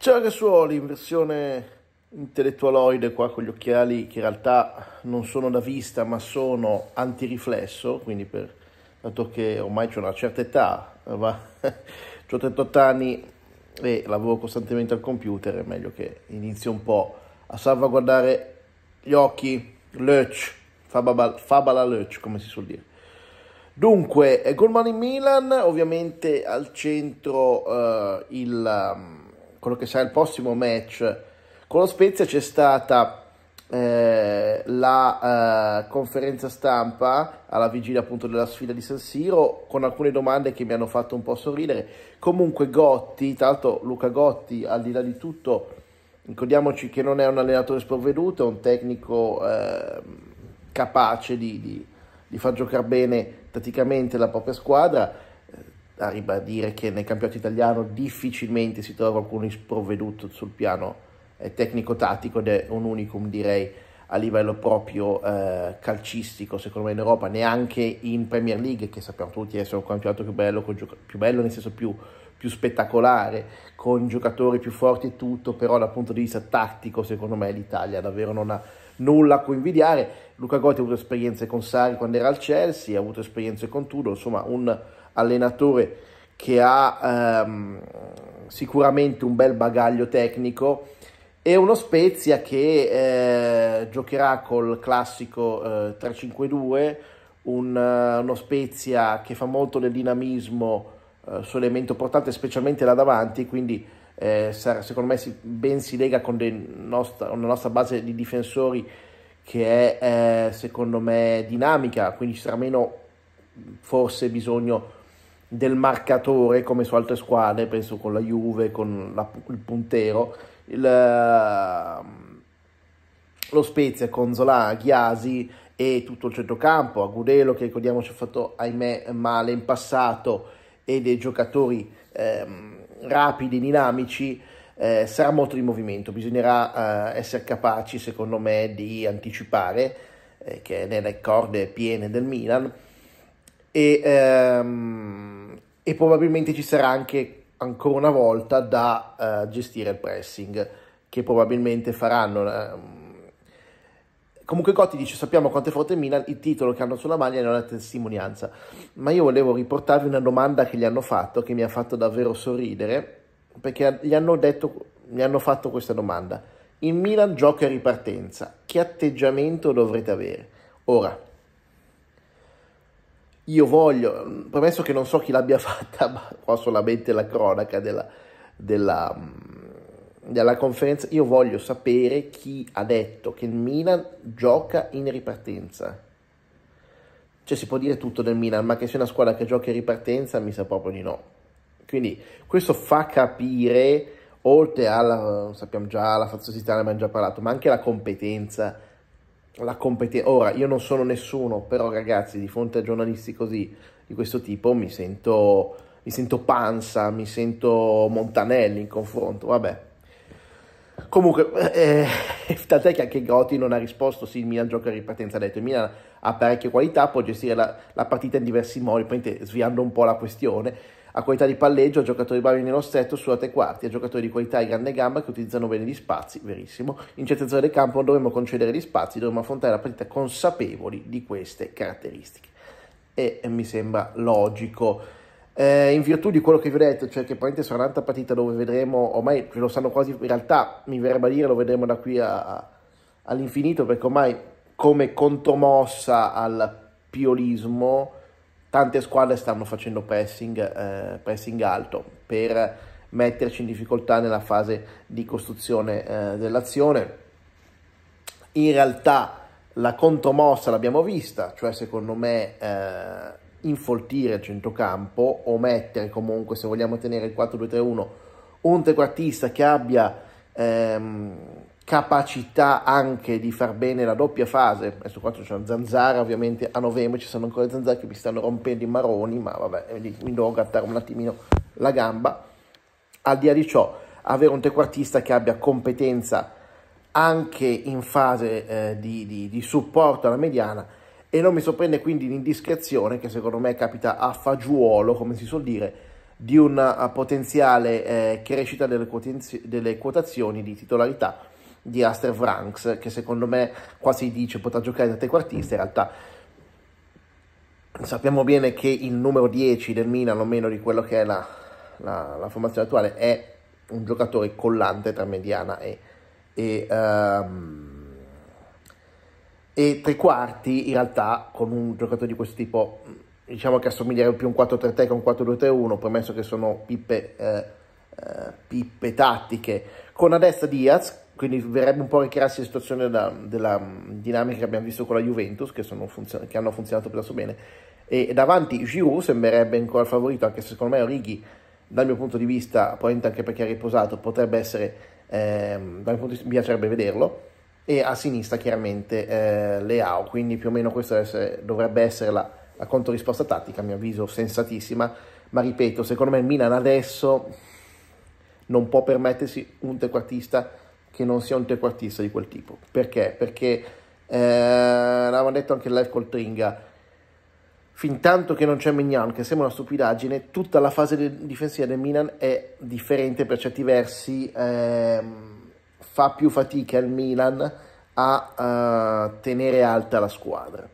Ciao Rasuoli in versione intellettualoide qua con gli occhiali che in realtà non sono da vista ma sono antiriflesso, quindi per, dato che ormai c'è una certa età, va, ho 38 anni e lavoro costantemente al computer, è meglio che inizio un po' a salvaguardare gli occhi, Lurch, Fabala, Fabala Lurch come si suol dire. Dunque, Goldman in Milan, ovviamente al centro uh, il... Um, quello che sarà il prossimo match con lo Spezia c'è stata eh, la eh, conferenza stampa alla vigilia appunto della sfida di San Siro con alcune domande che mi hanno fatto un po' sorridere comunque Gotti, tra l'altro Luca Gotti al di là di tutto ricordiamoci che non è un allenatore sprovveduto è un tecnico eh, capace di, di, di far giocare bene tatticamente la propria squadra a ribadire che nel campionato italiano difficilmente si trova qualcuno sprovveduto sul piano eh, tecnico-tattico ed è un unicum direi a livello proprio eh, calcistico secondo me in Europa neanche in Premier League che sappiamo tutti essere un campionato più bello, più bello nel senso più, più spettacolare con giocatori più forti e tutto però dal punto di vista tattico secondo me l'Italia davvero non ha nulla a cui invidiare Luca Gotti ha avuto esperienze con Sari quando era al Chelsea ha avuto esperienze con Tudor insomma un allenatore che ha ehm, sicuramente un bel bagaglio tecnico e uno Spezia che eh, giocherà col classico eh, 3-5-2, un, eh, uno Spezia che fa molto del dinamismo, eh, suo elemento portante specialmente là davanti, quindi eh, sarà, secondo me si, ben si lega con nostra, una nostra base di difensori che è eh, secondo me dinamica, quindi ci sarà meno forse bisogno del marcatore come su altre squadre, penso con la Juve, con la, il puntero, il, ehm, lo Spezia con Zola, Ghiasi e tutto il centrocampo, Agudelo che ricordiamoci ha fatto ahimè male in passato e dei giocatori eh, rapidi, dinamici, eh, sarà molto di movimento, bisognerà eh, essere capaci secondo me di anticipare eh, che è nelle corde piene del Milan e ehm, e probabilmente ci sarà anche ancora una volta da uh, gestire il pressing che probabilmente faranno. Uh, comunque Cotti dice sappiamo quanto è forte Milan, il titolo che hanno sulla maglia non è una testimonianza, ma io volevo riportarvi una domanda che gli hanno fatto, che mi ha fatto davvero sorridere, perché gli hanno, detto, gli hanno fatto questa domanda. Il Milan gioca in ripartenza, che atteggiamento dovrete avere? Ora, io voglio, premesso che non so chi l'abbia fatta, ma qua solamente la cronaca della, della, della, conferenza, io voglio sapere chi ha detto che il Milan gioca in ripartenza. Cioè si può dire tutto del Milan, ma che sia una squadra che gioca in ripartenza mi sa proprio di no. Quindi questo fa capire, oltre alla, sappiamo già, la faziosità, ne abbiamo già parlato, ma anche la competenza la competenza. Ora, io non sono nessuno, però ragazzi, di fronte a giornalisti così, di questo tipo, mi sento, mi sento Panza, mi sento Montanelli in confronto, vabbè. Comunque, eh, eh tant'è che anche Gotti non ha risposto, sì, il Milan gioca in ripartenza, ha detto il Milan ha parecchie qualità, può gestire la, la partita in diversi modi, sviando un po' la questione a qualità di palleggio, a giocatori bravi nello stretto sulla tre quarti, a giocatori di qualità e grande gamba che utilizzano bene gli spazi, verissimo. In certe zone del campo non dovremmo concedere gli spazi, dovremmo affrontare la partita consapevoli di queste caratteristiche. E, mi sembra logico. Eh, in virtù di quello che vi ho detto, cioè che probabilmente sarà un'altra partita dove vedremo, ormai lo sanno quasi, in realtà mi verrebbe a dire lo vedremo da qui a, a, all'infinito perché ormai come contromossa al piolismo tante squadre stanno facendo pressing, eh, pressing alto per metterci in difficoltà nella fase di costruzione eh, dell'azione. In realtà la contromossa l'abbiamo vista, cioè secondo me eh, infoltire il centrocampo o mettere comunque, se vogliamo tenere il 4-2-3-1, un trequartista che abbia ehm, capacità anche di far bene la doppia fase. Adesso qua c'è una zanzara, ovviamente a novembre ci sono ancora le zanzare che mi stanno rompendo i maroni, ma vabbè, mi devo grattare un attimino la gamba. Al di là di ciò, avere un trequartista che abbia competenza anche in fase eh, di, di, di supporto alla mediana e non mi sorprende quindi l'indiscrezione che secondo me capita a fagiuolo, come si suol dire, di una eh, potenziale eh, crescita delle, delle quotazioni di titolarità di Aster Franks, che secondo me qua si dice potrà giocare da trequartista, in realtà sappiamo bene che il numero 10 del Milan, o meno di quello che è la, la, la formazione attuale, è un giocatore collante tra mediana e, e, um, e tre quarti, in realtà con un giocatore di questo tipo diciamo che assomiglierebbe più a un 4-3-3 che a un 4-2-3-1, premesso che sono pippe, eh, eh, pippe tattiche. Con la destra Diaz, quindi verrebbe un po' a la situazione della, della, dinamica che abbiamo visto con la Juventus, che, che hanno funzionato piuttosto bene. E davanti Giroud sembrerebbe ancora favorito, anche se secondo me Origi, dal mio punto di vista, probabilmente anche perché ha riposato, potrebbe essere, eh, dal punto di vista, mi piacerebbe vederlo. E a sinistra chiaramente eh, Leao, quindi più o meno questa essere, dovrebbe essere la, la controrisposta tattica, a mio avviso sensatissima. Ma ripeto, secondo me Milan adesso non può permettersi un tequartista che non sia un trequartista di quel tipo. Perché? Perché eh, l'avevamo detto anche in live col Tringa, fin tanto che non c'è Mignan, che sembra una stupidaggine, tutta la fase de- difensiva del Milan è differente per certi versi, eh, fa più fatica il Milan a eh, tenere alta la squadra.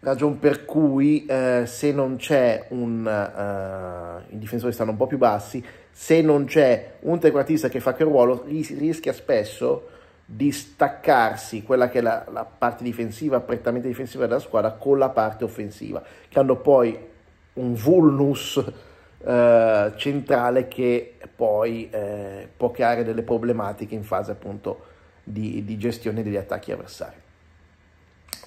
Ragion per cui eh, se non c'è un... Eh, i difensori stanno un po' più bassi, se non c'è un trequartista che fa quel ruolo, rischia spesso di staccarsi quella che è la, la, parte difensiva, prettamente difensiva della squadra, con la parte offensiva, che hanno poi un vulnus eh, centrale che poi eh, può creare delle problematiche in fase appunto di, di gestione degli attacchi avversari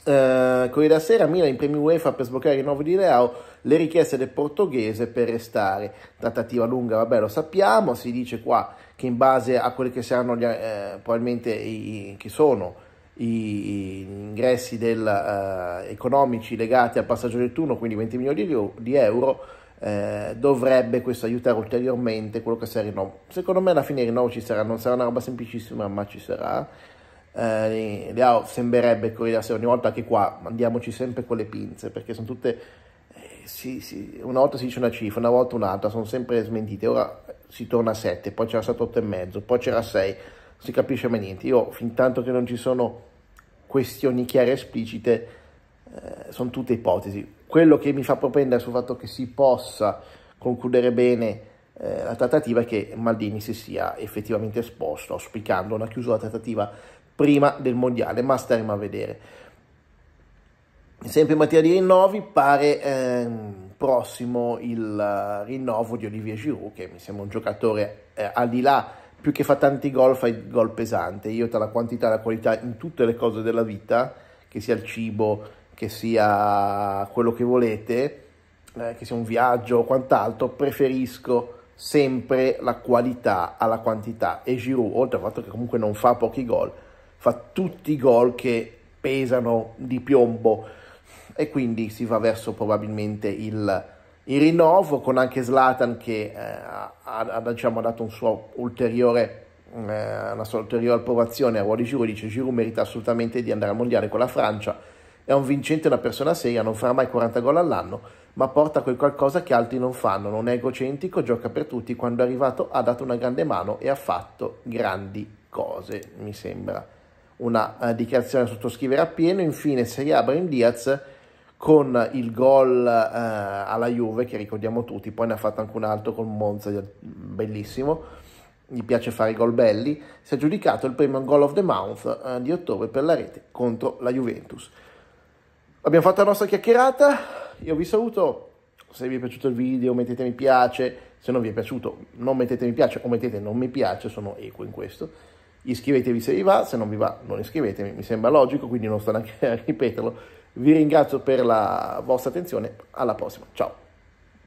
eh, Corriere da Sera, Milan in premio UEFA per sbloccare il rinnovo di Leao, le richieste del portoghese per restare, trattativa lunga, vabbè lo sappiamo, si dice qua che in base a quelli che saranno gli, eh, probabilmente i, che sono gli ingressi del, eh, economici legati al passaggio del turno, quindi 20 milioni di, euro, di euro eh, dovrebbe questo aiutare ulteriormente quello che sarà il rinnovo. Secondo me alla fine il rinnovo ci sarà, non sarà una roba semplicissima, ma ci sarà eh, Leao sembrerebbe corridasse ogni volta che qua andiamoci sempre con le pinze perché sono tutte eh, si, si, una volta si dice una cifra una volta un'altra sono sempre smentite ora si torna a 7 poi c'era stato 8 e mezzo poi c'era 6 non si capisce mai niente io fin tanto che non ci sono questioni chiare e esplicite eh, sono tutte ipotesi quello che mi fa propendere sul fatto che si possa concludere bene eh, la trattativa è che Maldini si sia effettivamente esposto auspicando una chiusura trattativa prima del mondiale, ma staremo a vedere. Sempre in materia di rinnovi, pare eh, prossimo il eh, rinnovo di Olivier Giroud, che mi sembra un giocatore eh, al di là più che fa tanti gol, fa il gol pesante. Io tra la quantità e la qualità in tutte le cose della vita, che sia il cibo, che sia quello che volete, eh, che sia un viaggio o quant'altro, preferisco sempre la qualità alla quantità. E Giroud, oltre al fatto che comunque non fa pochi gol, fa tutti i gol che pesano di piombo e quindi si va verso probabilmente il, il rinnovo con anche Slatan che eh, ha, ha, diciamo, dato un suo ulteriore mm, eh, una sua ulteriore approvazione a ruolo di Giroud dice Giroud merita assolutamente di andare al mondiale con la Francia è un vincente, una persona seria, non farà mai 40 gol all'anno, ma porta quel qualcosa che altri non fanno, non è egocentrico, gioca per tutti, quando è arrivato ha dato una grande mano e ha fatto grandi cose, mi sembra una eh, dichiarazione da sottoscrivere appieno. pieno. Infine Serie A Brian Diaz con il gol uh, alla Juve che ricordiamo tutti, poi ne ha fatto anche un altro con Monza, bellissimo, gli piace fare i gol belli, si è aggiudicato il primo goal of the month uh, di ottobre per la rete contro la Juventus. Abbiamo fatto la nostra chiacchierata, io vi saluto, se vi è piaciuto il video mettete mi piace, se non vi è piaciuto non mettete mi piace o mettete non mi piace, sono eco in questo iscrivetevi se vi va, se non vi va non iscrivetevi, mi sembra logico, quindi non sto neanche a ripeterlo. Vi ringrazio per la vostra attenzione, alla prossima, ciao!